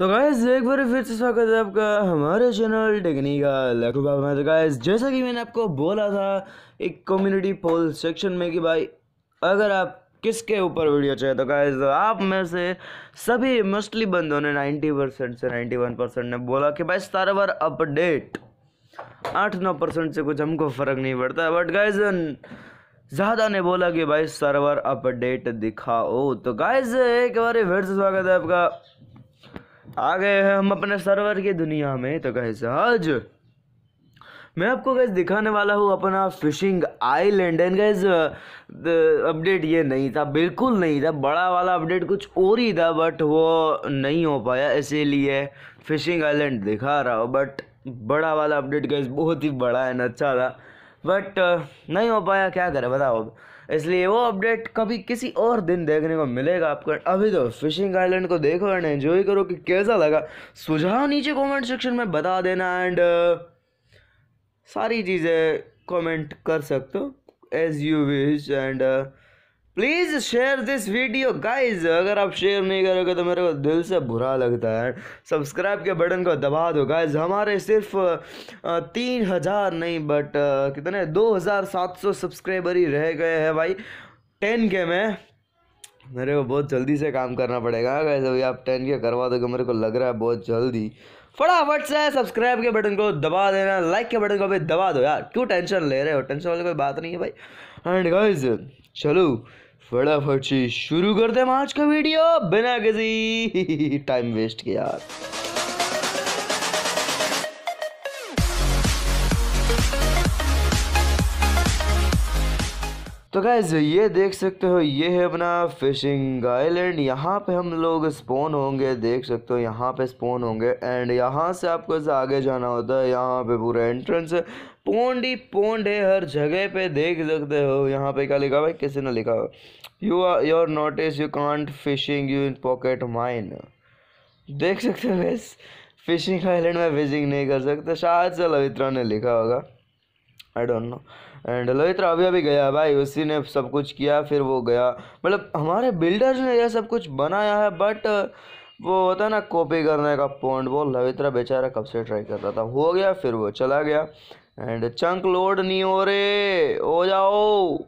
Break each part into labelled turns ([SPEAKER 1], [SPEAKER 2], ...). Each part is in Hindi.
[SPEAKER 1] तो गाइज एक बार फिर से स्वागत है आपका हमारे चैनल टेक्निकल में तो गाइज जैसा कि मैंने आपको बोला था एक कम्युनिटी पोल सेक्शन में कि भाई अगर आप किसके ऊपर वीडियो चाहिए तो गाइज तो आप में से सभी मोस्टली बंदों ने 90 परसेंट से 91 परसेंट ने बोला कि भाई सारा बार अपडेट आठ नौ परसेंट से कुछ हमको फ़र्क नहीं पड़ता बट गाइज ज़्यादा ने बोला कि भाई सर्वर अपडेट दिखाओ तो गाइज एक बार फिर से स्वागत है आपका आ गए हैं हम अपने सर्वर की दुनिया में तो गैस आज मैं आपको गैस दिखाने वाला हूँ अपना fishing island and guys update ये नहीं था बिल्कुल नहीं था बड़ा वाला अपडेट कुछ और ही था बट वो नहीं हो पाया इसीलिए फिशिंग आइलैंड दिखा रहा हूँ बट बड़ा वाला अपडेट गैस बहुत ही बड़ा एंड अच्छा था बट नहीं हो पाया क्या करें बताओ अब इसलिए वो अपडेट कभी किसी और दिन देखने को मिलेगा आपको अभी तो फिशिंग आइलैंड को देखो एंड एंजॉय करो कि कैसा लगा सुझाव नीचे कमेंट सेक्शन में बता देना एंड uh, सारी चीज़ें कमेंट कर सकते हो as you wish and please share this video guys अगर आप शेयर नहीं करोगे तो मेरे को दिल से बुरा लगता है सब्सक्राइब के बटन को दबा दो गाइज हमारे सिर्फ तीन हज़ार नहीं बट कितने दो हज़ार सात सौ सब्सक्राइबर ही रह गए हैं भाई टेन के में मेरे को बहुत जल्दी से काम करना पड़ेगा गाइज अभी आप टेन के करवा दोगे मेरे को लग रहा है बहुत जल्दी फटाफट से सब्सक्राइब के बटन को दबा देना लाइक के बटन को भी दबा दो यार क्यों टेंशन ले रहे हो टेंशन वाली कोई बात नहीं है भाई एंड गाइज चलो फटाफट से शुरू करते हैं आज का वीडियो बिना किसी टाइम वेस्ट के यार तो गैज़ ये देख सकते हो ये है अपना फिशिंग आइलैंड यहाँ पे हम लोग स्पोन होंगे देख सकते हो यहाँ पे स्पोन होंगे एंड यहाँ से आपको आगे जाना होता है यहाँ पे पूरा एंट्रेंस है पोंड ही पोंड है हर जगह पे देख सकते हो यहाँ पे क्या लिखा हुआ है किसी ने लिखा हुआ you are your notice you can't fishing you in pocket mine देख सकते हो इस फिशिंग आइलैंड में फिशिंग नहीं कर सकते शायद से लवित्रा ने लिखा होगा I don't know and Lohit अभी भी गया भाई उसी ने सब कुछ किया फिर वो गया मतलब हमारे बिल्डर्स ने यह सब कुछ बनाया है बट वो होता है ना कॉपी करने का पॉइंट वो लवित्रा बेचारा कब से ट्राई कर रहा था हो गया फिर वो चला गया एंड चंक लोड नहीं हो रहे हो जाओ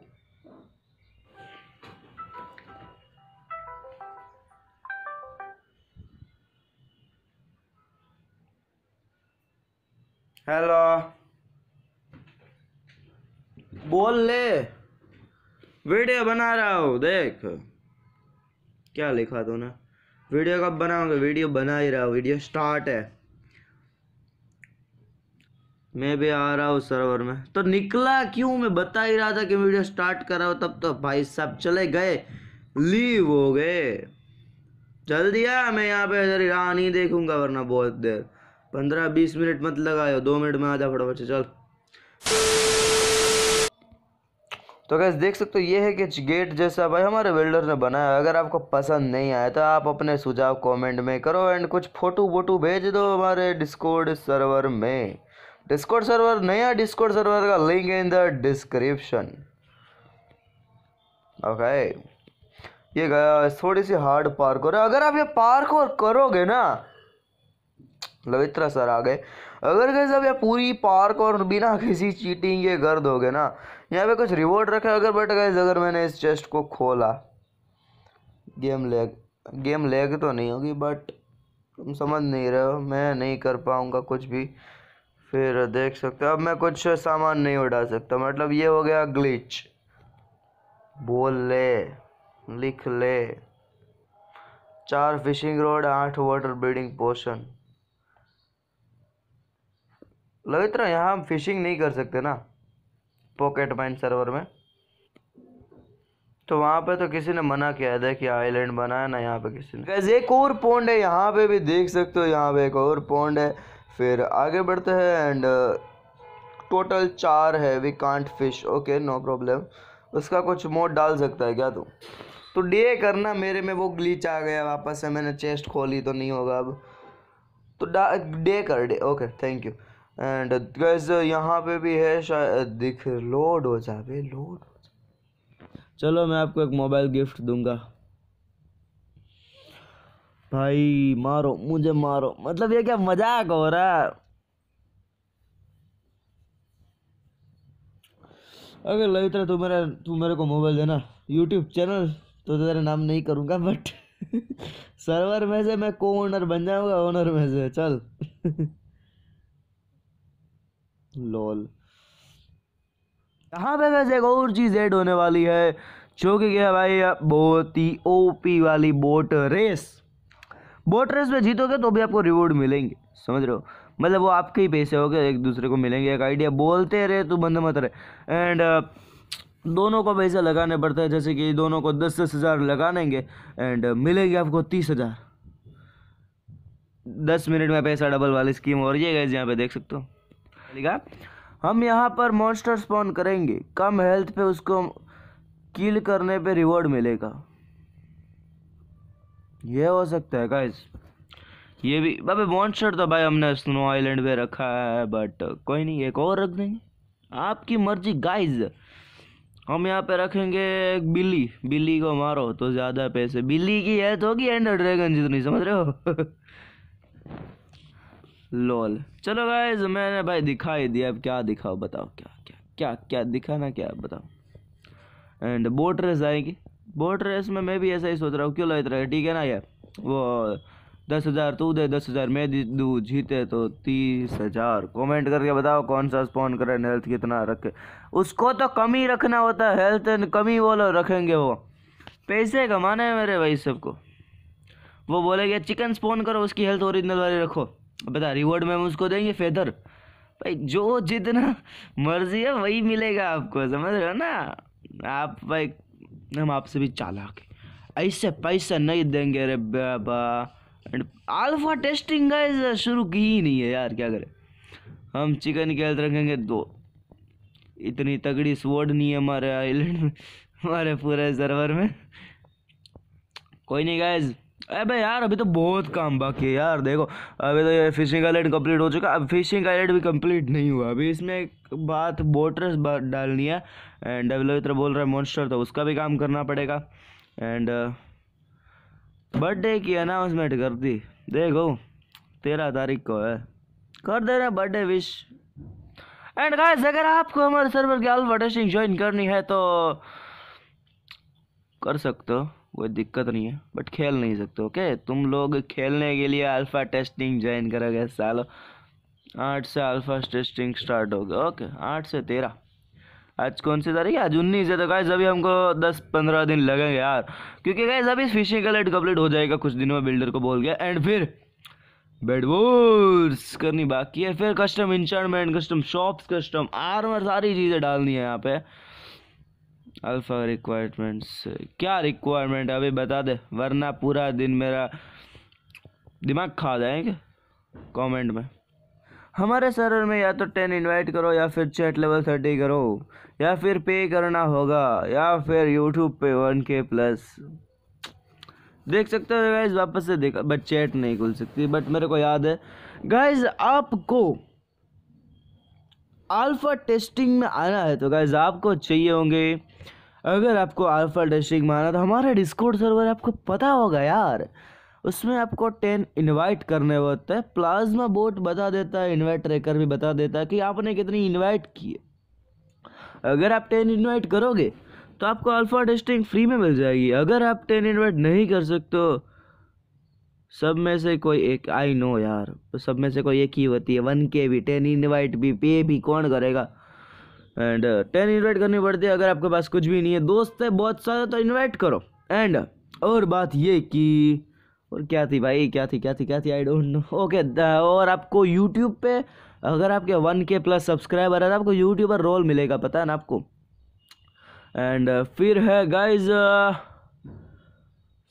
[SPEAKER 1] हेलो बोल ले वीडियो बना रहा हूँ देख क्या लिखा तूने वीडियो कब बनाओगे वीडियो बना ही रहा वीडियो स्टार्ट है मैं भी आ रहा हूँ सर्वर में तो निकला क्यों मैं बता ही रहा था कि वीडियो स्टार्ट कर रहा तब तो भाई साहब चले गए लीव हो गए जल्दी आ मैं यहाँ पे इधर राह नहीं देखूंगा वरना बहुत देर पंद्रह बीस मिनट मत लगाओ दो मिनट में आ जा फटाफट से चल तो गैस देख सकते हो ये है कि गेट जैसा भाई हमारे वेल्डर ने बनाया अगर आपको पसंद नहीं आया तो आप अपने सुझाव कमेंट में करो एंड कुछ फ़ोटो वोटो भेज दो हमारे डिस्कोड सर्वर में डिस्कोड सर्वर नया डिस्कोड सर्वर का link in the description okay ये गया थोड़ी सी हार्ड पार्क और अगर आप ये पार्क और करोगे ना लवित्रा सर आ गए अगर कैसे आप ये पूरी पार्क और बिना किसी चीटिंग ये कर दोगे ना यहाँ पे कुछ रिवॉर्ड रखा है अगर बट गाइज अगर मैंने इस चेस्ट को खोला गेम लैग गेम लैग तो नहीं होगी बट तुम समझ नहीं रहे हो मैं नहीं कर पाऊँगा कुछ भी फिर देख सकते हो अब मैं कुछ सामान नहीं उठा सकता मतलब ये हो गया ग्लिच बोल ले लिख ले चार फिशिंग रोड आठ वाटर ब्रीडिंग पोशन लवित्रा यहाँ हम फिशिंग नहीं कर सकते ना पॉकेट माइन सर्वर में तो वहाँ पे तो किसी ने मना किया था कि आइलैंड बनाया ना यहाँ पे किसी ने कैसे एक और पॉन्ड है यहाँ पे भी देख सकते हो यहाँ पे एक और पॉन्ड है फिर आगे बढ़ते हैं एंड टोटल uh, चार है we can't fish okay no problem उसका कुछ मोड डाल सकता है क्या तू तो डे करना मेरे में वो ग्लीच आ गया वापस से मैंने चेस्ट खोली तो नहीं होगा अब तो डे कर डे okay thank you and guys यहाँ पे भी है शायद दिख लोड हो जाए लोड हो चलो मैं आपको एक मोबाइल गिफ्ट दूंगा भाई मारो मुझे मारो मतलब ये क्या मजाक हो रहा है अगर लगी तू मेरा तू मेरे को मोबाइल देना यूट्यूब चैनल तो तेरा नाम नहीं करूँगा बट सर्वर में से मैं को ओनर बन जाऊँगा ओनर में से चल लोल यहाँ पे वैसे एक और चीज़ ऐड होने वाली है जो कि क्या भाई बहुत ही ओपी वाली बोट रेस बोट रेस में जीतोगे तो भी आपको रिवॉर्ड मिलेंगे समझ रहे हो मतलब वो आपके ही पैसे हो गए एक दूसरे को मिलेंगे एक आइडिया बोलते रहे तो बंद मत रहे एंड दोनों को पैसा लगाने पड़ता है जैसे कि दोनों को दस दस हज़ार लगानेंगे एंड मिलेगी आपको तीस हज़ार दस मिनट में पैसा डबल वाली स्कीम हो रही है गैस यहाँ पे देख सकते हो चलेगा हम यहाँ पर मॉन्स्टर स्पॉन करेंगे कम हेल्थ पे उसको किल करने पे रिवॉर्ड मिलेगा ये हो सकता है गाइस ये भी बाबे मॉन्स्टर तो भाई हमने स्नो आइलैंड पे रखा है बट कोई नहीं एक और रख देंगे आपकी मर्जी गाइस हम यहाँ पे रखेंगे एक बिल्ली बिल्ली को मारो तो ज़्यादा पैसे बिल्ली की है तो होगी एंडर ड्रैगन जितनी समझ रहे
[SPEAKER 2] हो
[SPEAKER 1] लोल चलो गाइज मैंने भाई दिखा ही दिया अब क्या दिखाओ बताओ क्या क्या क्या क्या दिखाना क्या बताओ एंड बोट रेस आएगी बोट रेस में मैं भी ऐसा ही सोच रहा हूँ क्यों लो इतना ठीक है ना यार वो दस हज़ार तू दे दस हज़ार मैं दू जीते तो तीस हज़ार कॉमेंट करके बताओ कौन सा स्पॉन करे हेल्थ कितना रखे उसको तो कम ही रखना होता है हेल्थ कम ही वो रखेंगे वो पैसे कमाना है मेरे भाई सबको वो बोलेगे चिकन स्पॉन करो उसकी हेल्थ ओरिजिनल वाली रखो बता रिवॉर्ड में हम उसको देंगे फेदर भाई जो जितना मर्जी है वही मिलेगा आपको समझ रहे हो ना आप भाई हम आपसे भी चालाक ऐसे पैसा नहीं देंगे अरे बाबा एंड आल्फा टेस्टिंग गाइस शुरू की ही नहीं है यार क्या करें हम चिकन के हेल्थ रखेंगे दो इतनी तगड़ी स्वर्ड नहीं है हमारे आइलैंड में हमारे पूरे सर्वर में कोई नहीं गाइज अबे यार अभी तो बहुत काम बाकी है यार देखो अभी तो ये फिशिंग आइलैंड कंप्लीट हो चुका अब फिशिंग आइलैंड भी कंप्लीट नहीं हुआ अभी इसमें एक बात बोटर्स बात डालनी है एंड इतना बोल रहा है मॉन्स्टर तो उसका भी काम करना पड़ेगा एंड बर्थडे uh, की अनाउंसमेंट कर दी देखो तेरह तारीख को है कर दे रहे बर्थडे विश एंड गाइस अगर आपको हमारे सर्वर की अल्फा टेस्टिंग ज्वाइन करनी है तो कर सकते हो कोई दिक्कत नहीं है बट खेल नहीं सकते ओके तुम लोग खेलने के लिए अल्फ़ा टेस्टिंग ज्वाइन करोगे साल आठ से अल्फ़ा टेस्टिंग स्टार्ट गया ओके आठ से तेरह आज कौन सी तारीख है आज उन्नीस है तो गाइज अभी हमको दस पंद्रह दिन लगेंगे यार क्योंकि गाइज अभी फिशिंग का कम्प्लीट हो जाएगा कुछ दिनों में बिल्डर को बोल गया एंड फिर बेडवोर्स करनी बाकी है फिर custom installment custom shops custom armour सारी चीज़ें डालनी है यहाँ पे अल्फ़ा रिक्वायरमेंट्स क्या रिक्वायरमेंट अभी बता दे वरना पूरा दिन मेरा दिमाग खा जाएंगे कमेंट में हमारे सर्वर में या तो टेन इनवाइट करो या फिर चैट लेवल थर्टी करो या फिर पे करना होगा या फिर यूट्यूब पे वन के प्लस देख सकते हो गाइज वापस से देखा बट चैट नहीं खुल सकती बट मेरे को याद है गाइज आपको अल्फा टेस्टिंग में आना है तो गाइज आपको चाहिए होंगे अगर आपको अल्फा डिस्ट्रिक्ट माना तो हमारे डिस्कोड सर्वर आपको पता होगा यार उसमें आपको टेन इनवाइट करने होते हैं प्लाज्मा बोट बता देता है इनवाइट ट्रैकर भी बता देता है कि आपने कितनी इनवाइट की है अगर आप टेन इनवाइट करोगे तो आपको अल्फ़ा टेस्टिंग फ्री में मिल जाएगी अगर आप टेन इनवाइट नहीं कर सकते सब में से कोई एक आई नो यार सब में से कोई एक ही होती है वन के भी टेन इनवाइट भी पे भी कौन करेगा एंड टेन इन्वाइट करनी पड़ती है अगर आपके पास कुछ भी नहीं है दोस्त है बहुत सारे तो इन्वाइट करो एंड और बात ये कि और क्या थी भाई क्या थी क्या थी क्या थी आई डोंट नो ओके और आपको यूट्यूब पे अगर आपके वन के प्लस सब्सक्राइबर है तो आपको यूट्यूबर रोल मिलेगा पता है ना आपको एंड uh, फिर है गाइज़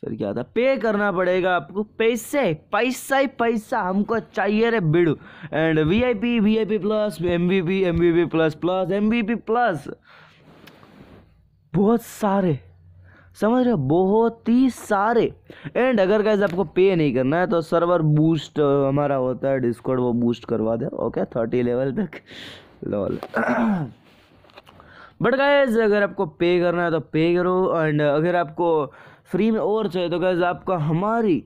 [SPEAKER 1] सर क्या था पे करना पड़ेगा आपको पैसे पैसा ही पैसा हमको चाहिए रे बिड़ू and VIP VIP plus M V plus plus M plus बहुत सारे समझ रहे हो बहुत ही सारे एंड अगर कैसे आपको पे नहीं करना है तो सर्वर बूस्ट हमारा होता है डिस्कॉर्ड वो बूस्ट करवा दे ओके थर्टी लेवल तक लॉल बट गाइज अगर आपको पे करना है तो पे करो एंड अगर आपको फ्री में और चाहिए तो गैस आपका हमारी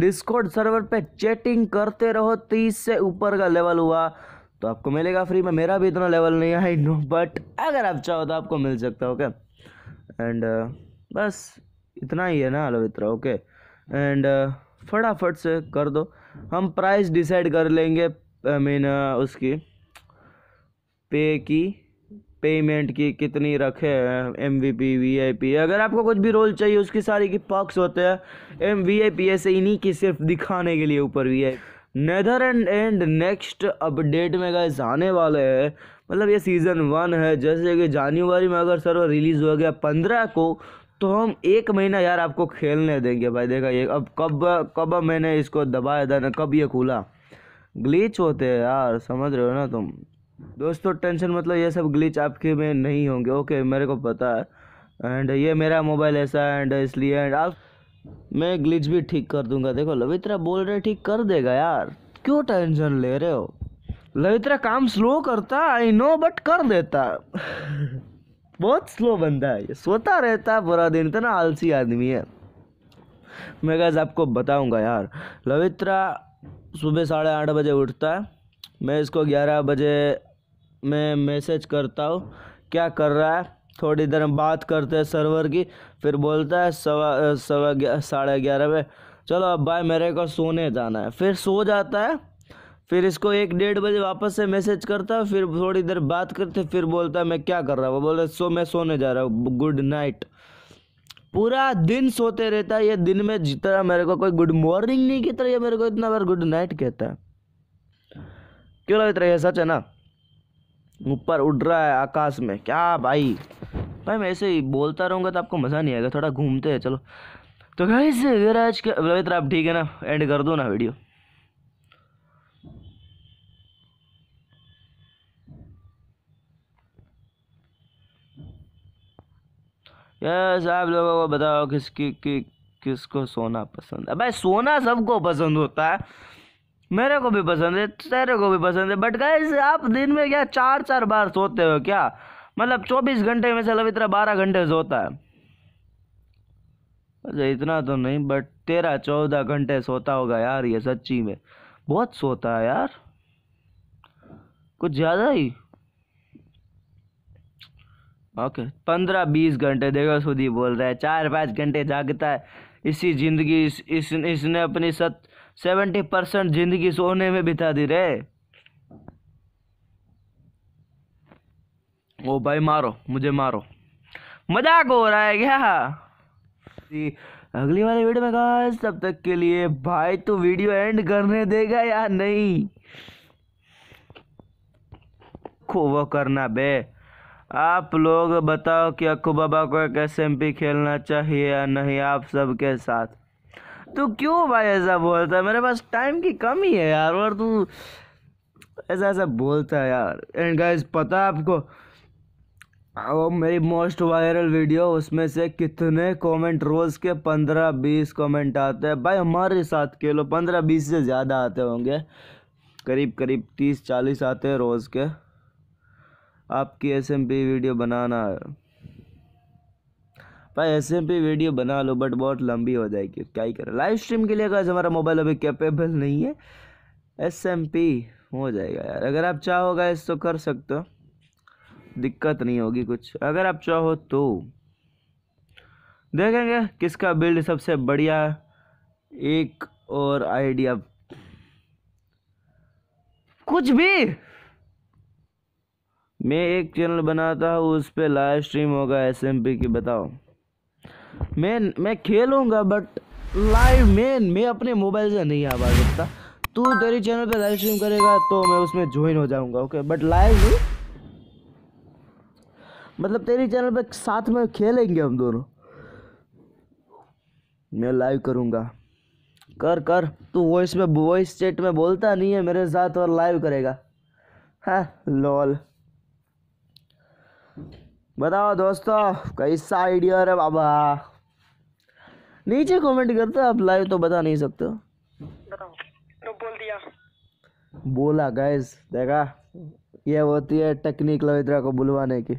[SPEAKER 1] डिस्कॉर्ड सर्वर पे चैटिंग करते रहो तीस से ऊपर का लेवल हुआ तो आपको मिलेगा फ्री में मेरा भी इतना लेवल नहीं है नो बट अगर आप चाहो तो आपको मिल सकता है ओके एंड uh, बस इतना ही है ना अलवित्रा ओके एंड फटाफट से कर दो हम प्राइस डिसाइड कर लेंगे I I mean mean, uh, उसकी पे की पेमेंट की कितनी रखे हैं M V P V I P अगर आपको कुछ भी रोल चाहिए उसकी सारी की पक्स होते हैं एम वी आई पी ऐसे इन्हीं की सिर्फ दिखाने के लिए ऊपर V I nether and next update में गए आने वाले हैं मतलब ये सीज़न वन है जैसे कि जानवरी में अगर सर्वर रिलीज़ हो गया पंद्रह को तो हम एक महीना यार आपको खेलने देंगे भाई देखा ये अब कब कब मैंने इसको दबाया था ना कब ये खुला ग्लीच होते हैं यार समझ रहे हो ना तुम दोस्तों टेंशन मतलब ये सब ग्लिच आपके में नहीं होंगे ओके मेरे को पता है एंड ये मेरा मोबाइल ऐसा है एंड इसलिए एंड आप मैं ग्लिच भी ठीक कर दूंगा देखो लवित्रा बोल रहे ठीक कर देगा यार क्यों टेंशन ले रहे हो लवित्रा काम स्लो करता आई नो बट कर देता बहुत स्लो बंदा है ये सोता रहता है बुरा दिन इतना आलसी आदमी है मैं कैसे आपको बताऊंगा यार लवित्रा सुबह साढ़े आठ बजे उठता है मैं इसको ग्यारह बजे मैं मैसेज करता हूँ क्या कर रहा है थोड़ी देर में बात करते हैं सर्वर की फिर बोलता है सवा सवा साढ़े ग्यारह बजे चलो अब भाई मेरे को सोने जाना है फिर सो जाता है फिर इसको एक डेढ़ बजे वापस से मैसेज करता है फिर थोड़ी देर बात करते फिर बोलता है मैं क्या कर रहा हूँ वो है सो मैं सोने जा रहा हूँ गुड नाइट पूरा दिन सोते रहता है ये दिन में जितना मेरे को कोई गुड मॉर्निंग नहीं कहता ये मेरे को इतना बार गुड नाइट कहता है क्यों लग रहा है सच है ना ऊपर उड़ रहा है आकाश में क्या भाई भाई मैं ऐसे ही बोलता रहूँगा तो आपको मज़ा नहीं आएगा थोड़ा घूमते हैं चलो तो गाइस अगर आज के रोहित आप ठीक है ना एंड कर दो ना वीडियो यस आप लोगों को बताओ किसकी कि, किसको सोना पसंद है भाई सोना सबको पसंद होता है मेरे को भी पसंद है तेरे को भी पसंद है बट गाइज आप दिन में क्या चार चार बार सोते हो क्या मतलब चौबीस घंटे में से इतना बारह घंटे सोता है अच्छा इतना तो नहीं बट तेरह चौदह घंटे सोता होगा यार ये सच्ची में बहुत सोता है यार कुछ ज़्यादा ही ओके पंद्रह बीस घंटे देखो सुधी बोल रहा है चार पाँच घंटे जागता है इसी जिंदगी इस, इस इसने अपनी सत सेवेंटी परसेंट जिंदगी सोने में बिता दी रे ओ भाई मारो मुझे मारो मजाक हो रहा है क्या अगली वाली वीडियो में कहा तब तक के लिए भाई तू वीडियो एंड करने देगा या नहीं खो वो करना बे आप लोग बताओ कि अक्कू बाबा को एक एस खेलना चाहिए या नहीं आप सबके साथ तू तो क्यों भाई ऐसा बोलता है मेरे पास टाइम की कमी है यार और तू ऐसा ऐसा बोलता है यार एंड गाइस पता है आपको वो मेरी मोस्ट वायरल वीडियो उसमें से कितने कमेंट रोज़ के पंद्रह बीस कमेंट आते हैं भाई हमारे साथ के लो पंद्रह बीस से ज़्यादा आते होंगे करीब करीब तीस चालीस आते हैं रोज़ के आपकी एस वीडियो बनाना है भाई ऐसे भी वीडियो बना लो बट बहुत लंबी हो जाएगी क्या ही करें लाइव स्ट्रीम के लिए अगर हमारा मोबाइल अभी कैपेबल नहीं है एस एम पी हो जाएगा यार अगर आप चाहो गाइस तो कर सकते हो दिक्कत नहीं होगी कुछ अगर आप चाहो तो देखेंगे किसका बिल्ड सबसे बढ़िया एक और आइडिया कुछ भी मैं एक चैनल बनाता हूँ उस पर लाइव स्ट्रीम होगा एस एम पी की बताओ मैं मैं खेलूँगा बट लाइव मेन मैं अपने मोबाइल से नहीं आ पा सकता तू तेरी चैनल पे लाइव स्ट्रीम करेगा तो मैं उसमें ज्वाइन हो जाऊँगा ओके बट लाइव नहीं मतलब तेरी चैनल पे साथ में खेलेंगे हम दोनों मैं लाइव करूँगा कर कर तू वॉइस में वॉइस चैट में बोलता नहीं है मेरे साथ और लाइव करेगा हाँ लॉल बताओ दोस्तों कैसा आइडिया है बाबा नीचे कमेंट करते आप लाइव तो बता नहीं सकते तो बोल दिया बोला गैस देखा ये होती है टेक्निक लवित्रा को बुलवाने की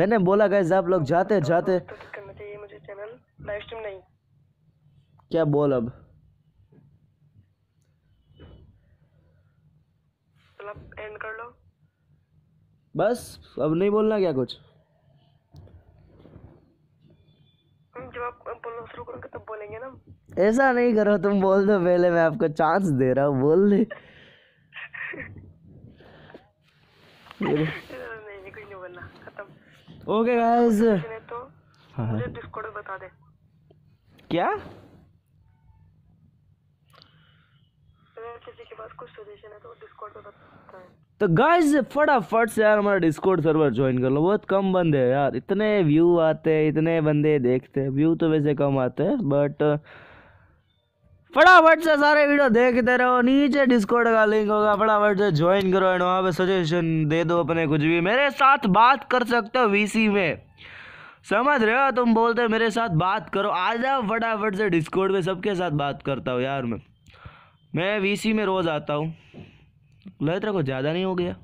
[SPEAKER 1] मैंने बोला गैस आप लोग जाते जाते
[SPEAKER 2] तो मुझे चैनल लाइव स्ट्रीम नहीं
[SPEAKER 1] क्या बोल अब अब एंड कर लो बस अब नहीं बोलना क्या कुछ ऐसा नहीं करो तुम बोल दो पहले मैं आपको चांस दे रहा हूँ बोल दे ओके गाइस तो हाँ।,
[SPEAKER 2] हाँ। बता दे
[SPEAKER 1] क्या तो गाइस तो फटाफट से यार हमारा डिस्कॉर्ड सर्वर ज्वाइन कर लो बहुत कम बंदे हैं यार इतने व्यू आते हैं इतने बंदे देखते हैं व्यू तो वैसे कम आते हैं बट फटाफट से सारे वीडियो देखते रहो नीचे डिस्कॉर्ड का लिंक होगा फटाफट से ज्वाइन करो एंड वहाँ पे सजेशन दे दो अपने कुछ भी मेरे साथ बात कर सकते हो वीसी में समझ रहे हो तुम बोलते मेरे साथ बात करो आ जाओ फटाफट से डिस्कॉर्ड में सबके साथ बात करता हूँ यार मैं मैं वीसी में रोज़ आता हूँ लग तेरा कुछ ज़्यादा नहीं हो गया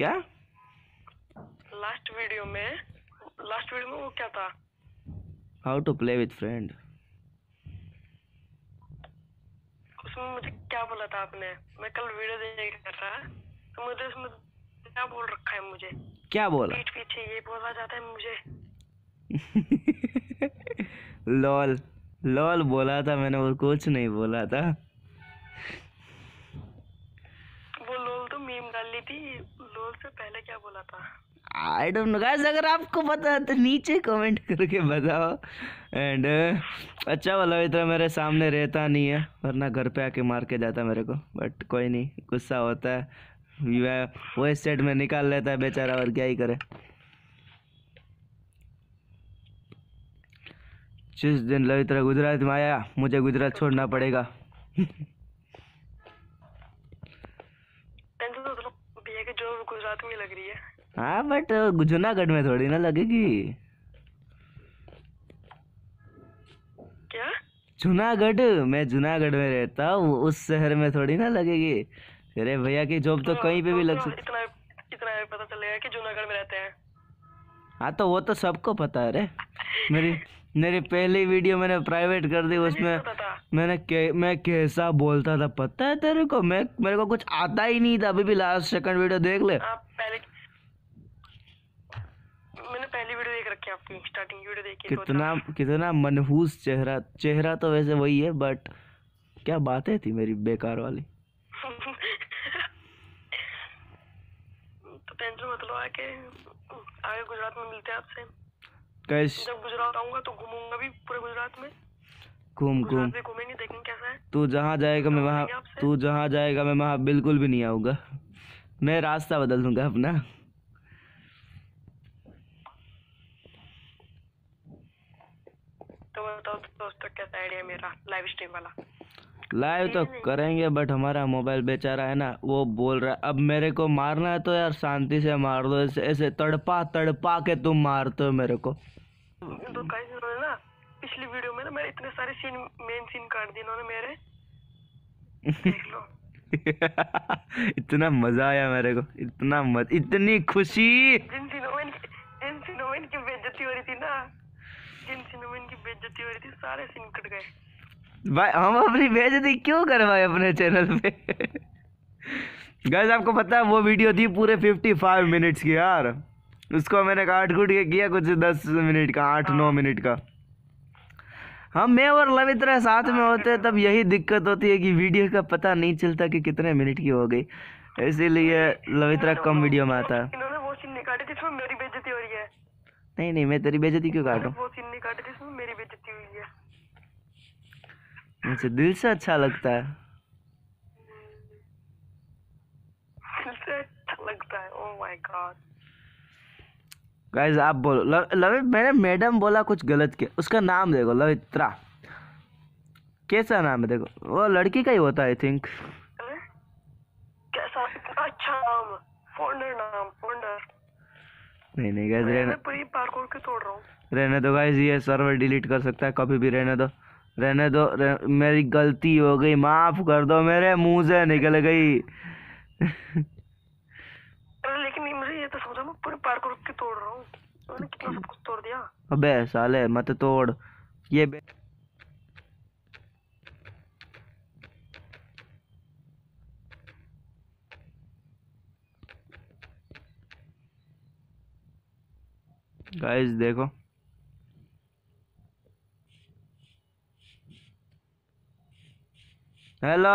[SPEAKER 1] क्या
[SPEAKER 2] लास्ट वीडियो में लास्ट वीडियो में वो क्या था
[SPEAKER 1] how to play with friend
[SPEAKER 2] उसमें मुझे क्या बोला था आपने मैं कल वीडियो देख कर था तो मुझे उसमें क्या बोल रखा है मुझे
[SPEAKER 1] क्या बोला पीठ
[SPEAKER 2] पीछे ये बोला जाता है
[SPEAKER 1] मुझे लॉल लॉल बोला था मैंने और कुछ नहीं बोला था
[SPEAKER 2] वो लॉल तो मीम डाल ली थी लॉल से पहले क्या बोला था
[SPEAKER 1] आई डोंट नो गाइस अगर आपको पता है तो नीचे कमेंट करके बताओ एंड uh, अच्छा वाला इतना मेरे सामने रहता नहीं है वरना घर पे आके मार के जाता मेरे को बट कोई नहीं गुस्सा होता है वो स्टेट में निकाल लेता है बेचारा और क्या ही करे जिस दिन लवित्रा गुजरात में आया मुझे गुजरात छोड़ना पड़ेगा तो तो हाँ बट जूनागढ़ में थोड़ी ना लगेगी क्या जूनागढ़ मैं जूनागढ़ में रहता हूँ उस शहर में थोड़ी ना लगेगी अरे भैया की जॉब तो हाँ, कहीं पे भी तो लग सकती
[SPEAKER 2] इतना इतना पता चलेगा कि जूनागढ़ में रहते हैं
[SPEAKER 1] हाँ तो वो तो सबको पता है रे मेरी मेरी पहली वीडियो मैंने प्राइवेट कर दी उसमें मैंने के, मैं कैसा बोलता था पता है तेरे को मैं मेरे को कुछ आता ही नहीं था अभी भी लास्ट सेकंड वीडियो देख ले कितना कितना मनहूस चेहरा चेहरा तो वैसे वही है बट क्या बातें थी मेरी बेकार वाली
[SPEAKER 2] तो टेंशन मतलब आके आगे गुजरात में मिलते हैं आपसे कैश जब गुजरात आऊंगा तो घूमूंगा भी
[SPEAKER 1] पूरे गुजरात में घूम घूम तू जहाँ जाएगा मैं वहाँ तू जहाँ जाएगा मैं वहाँ बिल्कुल भी नहीं आऊँगा मैं रास्ता बदल दूंगा अपना लाइव तो, तो, तो, तो करेंगे बट हमारा मोबाइल बेचारा है ना वो बोल रहा है अब मेरे को मारना है तो यार शांति से मार दो ऐसे तड़पा तड़पा के तुम मारते हो मेरे को
[SPEAKER 2] तो गाइस इन्होंने ना पिछली वीडियो में ना मेरे इतने सारे सीन मेन सीन काट दिए इन्होंने मेरे
[SPEAKER 1] इतना मजा आया मेरे को इतना मज... इतनी खुशी
[SPEAKER 2] जिन सीनों में जिन सीनों में इनकी बेइज्जती हो रही थी ना जिन सीनों में इनकी बेइज्जती हो रही थी सारे सीन कट गए
[SPEAKER 1] भाई हम अपनी बेइज्जती क्यों करवाए अपने चैनल पे गाइस आपको पता है वो वीडियो थी पूरे 55 मिनट्स की यार उसको मैंने काट कूट के किया कुछ दस मिनट का आठ नौ हाँ। मिनट का हम मैं और लवित्र साथ में हाँ। होते तब यही दिक्कत होती है कि वीडियो का पता नहीं चलता कि कितने मिनट की हो गई इसीलिए लवित्रा कम वीडियो में आता नहीं नहीं मैं तेरी बेजती क्यों काटू मुझे दिल से अच्छा लगता है
[SPEAKER 2] दिल से अच्छा लगता है ओ माय गॉड
[SPEAKER 1] गाइज आप बोलो लवित मैंने मैडम बोला कुछ गलत किया उसका नाम देखो लवित्रा कैसा नाम है देखो वो लड़की का ही होता है आई थिंक
[SPEAKER 2] अच्छा नाम फोंडर नाम फोंडर
[SPEAKER 1] नहीं नहीं गाइस रहने
[SPEAKER 2] पूरी पार्कोर के तोड़ रहा
[SPEAKER 1] हूँ रहने दो गाइस ये सर्वर डिलीट कर सकता है कभी भी रहने दो रहने दो रह, मेरी गलती हो गई माफ कर दो मेरे मुंह से निकल गई
[SPEAKER 2] तो सोचा मैं पूरे पार्क रुक के तोड़ रहा हूँ कितना सब कुछ तोड़
[SPEAKER 1] दिया अबे साले मत तोड़ ये गाइस देखो हेलो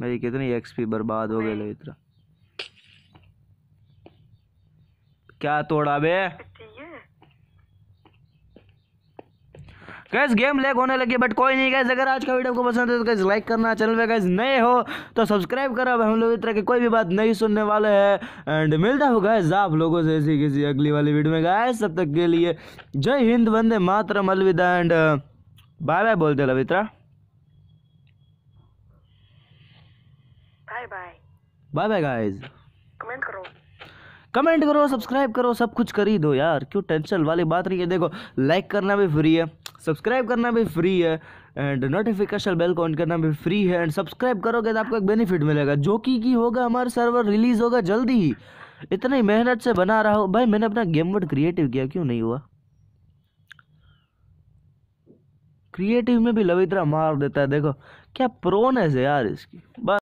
[SPEAKER 1] मेरी कितनी एक्सपी बर्बाद हो गई इतना क्या तोड़ा बे गैस गेम लैग होने लगी बट कोई नहीं गैस अगर आज का वीडियो को पसंद है तो गैस लाइक करना चैनल पे गैस नए हो तो सब्सक्राइब करा हम लोग इस तरह की कोई भी बात नहीं सुनने वाले हैं एंड मिलता हो गैस आप लोगों से ऐसी किसी अगली वाली वीडियो में गैस सब तक के लिए जय हिंद वंदे मातरम अलविदा एंड बाय बाय बोलते Lavitra bye bye guys comment करो कमेंट करो सब्सक्राइब करो सब कुछ कर ही दो यार क्यों टेंशन वाली बात नहीं है देखो लाइक करना भी फ्री है सब्सक्राइब करना भी फ्री है एंड नोटिफिकेशन बेल को ऑन करना भी फ्री है एंड सब्सक्राइब करोगे तो आपको एक बेनिफिट मिलेगा जो कि की होगा हमारा सर्वर रिलीज होगा जल्दी ही इतनी मेहनत से बना रहा हो भाई मैंने अपना गेम वर्ड क्रिएटिव किया क्यों नहीं हुआ क्रिएटिव में भी लवित्रा मार देता है देखो क्या प्रोनेस है यार इसकी बस